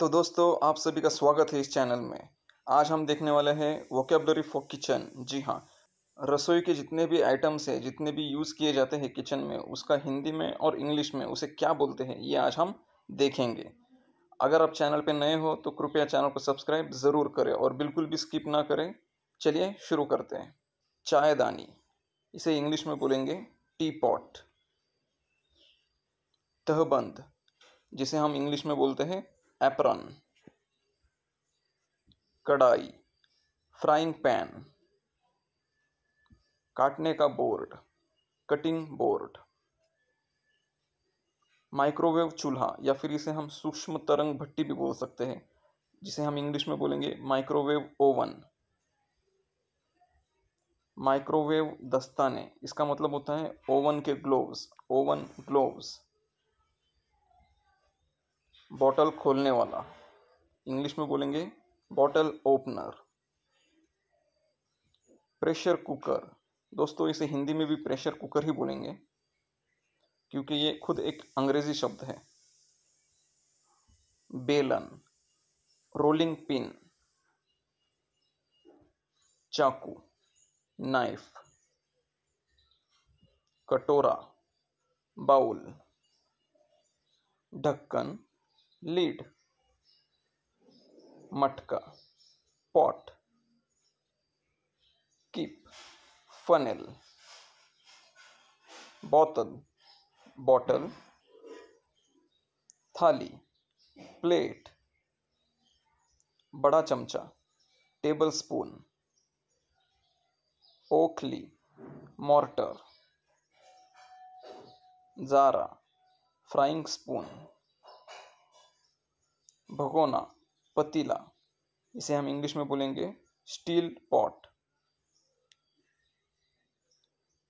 तो दोस्तों आप सभी का स्वागत है इस चैनल में आज हम देखने वाले हैं वोकेबलरी फॉर किचन जी हाँ रसोई के जितने भी आइटम्स हैं जितने भी यूज़ किए जाते हैं किचन में उसका हिंदी में और इंग्लिश में उसे क्या बोलते हैं ये आज हम देखेंगे अगर आप चैनल पर नए हो तो कृपया चैनल को सब्सक्राइब ज़रूर करें और बिल्कुल भी स्किप ना करें चलिए शुरू करते हैं चायदानी इसे इंग्लिश में बोलेंगे टी पॉट तहबंद जिसे हम इंग्लिश में बोलते हैं एप्रन कढ़ाई फ्राइंग पैन काटने का बोर्ड कटिंग बोर्ड माइक्रोवेव चूल्हा या फिर इसे हम सूक्ष्म तरंग भट्टी भी बोल सकते हैं जिसे हम इंग्लिश में बोलेंगे माइक्रोवेव ओवन माइक्रोवेव दस्ताने इसका मतलब होता है ओवन के ग्लोव्स ओवन ग्लोव्स बॉटल खोलने वाला इंग्लिश में बोलेंगे बॉटल ओपनर प्रेशर कुकर दोस्तों इसे हिंदी में भी प्रेशर कुकर ही बोलेंगे क्योंकि ये खुद एक अंग्रेजी शब्द है बेलन रोलिंग पिन चाकू नाइफ कटोरा बाउल ढक्कन लीड मटका पॉट कीप फनेल बोतल बॉटल थाली प्लेट बड़ा चमचा टेबल स्पून ओखली मॉर्टर जारा फ्राइंग स्पून भगोना पतीला इसे हम इंग्लिश में बोलेंगे स्टील पॉट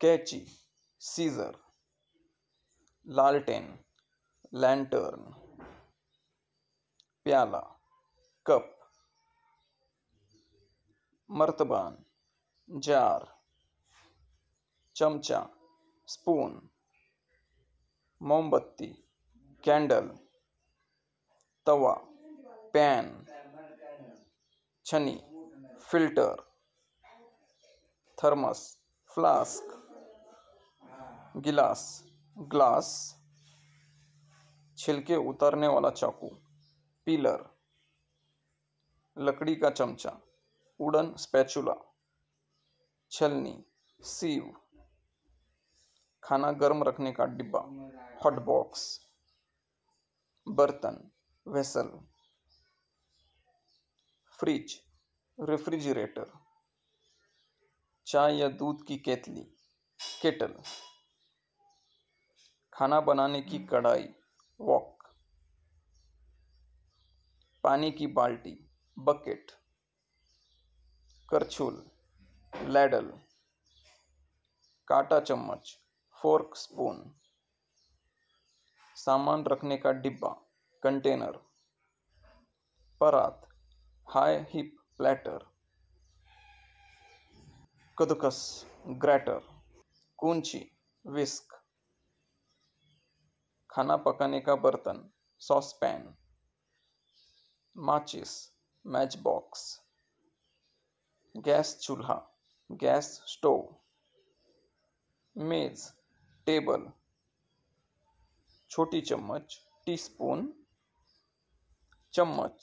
कैची सीजर लालटेन लैंटर्न प्याला कप मर्तबान जार चमचा स्पून मोमबत्ती कैंडल तवा पैन छनी फिल्टर थर्मस फ्लास्क गिलास ग्लास छिलके उतारने वाला चाकू पीलर लकड़ी का चमचा उड़न स्पैचुला छलनी सीव खाना गर्म रखने का डिब्बा हॉट बॉक्स बर्तन वेसल फ्रिज रेफ्रिजरेटर चाय या दूध की केतली केटल खाना बनाने की कढ़ाई वॉक पानी की बाल्टी बकेट करछुल लैडल काटा चम्मच फोर्क स्पून सामान रखने का डिब्बा कंटेनर परात high हिप platter, kadukas, ग्रेटर कूंची विस्क खाना पकाने का बर्तन सॉस पैन माचिस मैच बॉक्स गैस चूल्हा गैस स्टोव मेज टेबल छोटी चम्मच टीस्पून चम्मच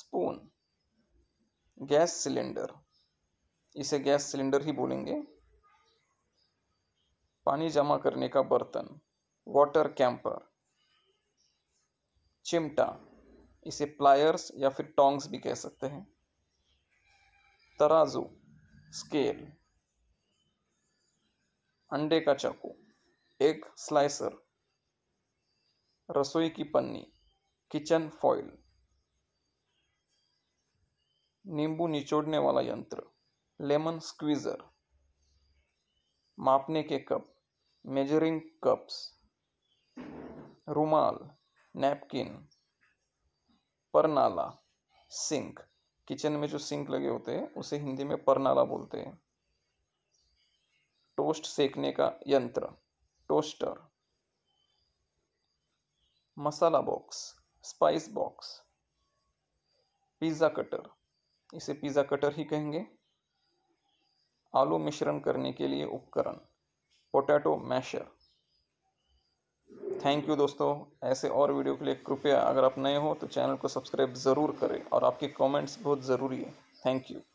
स्पून गैस सिलेंडर इसे गैस सिलेंडर ही बोलेंगे पानी जमा करने का बर्तन वाटर कैंपर चिमटा इसे प्लायर्स या फिर टोंग्स भी कह सकते हैं तराजू स्केल अंडे का चाकू एक स्लाइसर रसोई की पन्नी किचन फॉइल नींबू निचोड़ने वाला यंत्र लेमन स्क्वीज़र मापने के कप मेजरिंग कप्स रुमाल नैपकिन परनाला सिंक किचन में जो सिंक लगे होते हैं उसे हिंदी में परनाला बोलते हैं टोस्ट सेकने का यंत्र टोस्टर मसाला box spice box pizza cutter इसे पिज़्ज़ा कटर ही कहेंगे आलू मिश्रण करने के लिए उपकरण पोटैटो मैशर थैंक यू दोस्तों ऐसे और वीडियो के लिए कृपया अगर आप नए हो तो चैनल को सब्सक्राइब ज़रूर करें और आपके कमेंट्स बहुत ज़रूरी है थैंक यू